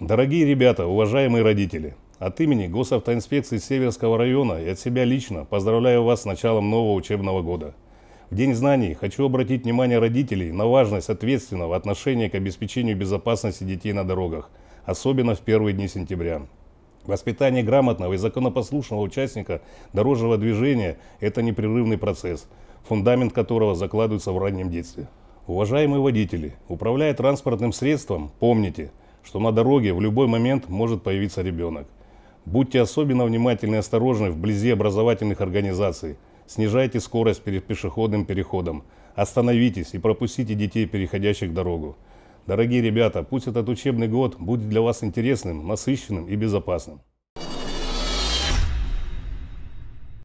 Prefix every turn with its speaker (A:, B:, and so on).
A: Дорогие ребята, уважаемые родители, от имени Госавтоинспекции Северского района и от себя лично поздравляю вас с началом нового учебного года. В День знаний хочу обратить внимание родителей на важность ответственного отношения к обеспечению безопасности детей на дорогах, особенно в первые дни сентября. Воспитание грамотного и законопослушного участника дорожного движения – это непрерывный процесс, фундамент которого закладывается в раннем детстве. Уважаемые водители, управляя транспортным средством, помните – что на дороге в любой момент может появиться ребенок. Будьте особенно внимательны и осторожны вблизи образовательных организаций. Снижайте скорость перед пешеходным переходом. Остановитесь и пропустите детей, переходящих дорогу. Дорогие ребята, пусть этот учебный год будет для вас интересным, насыщенным и безопасным.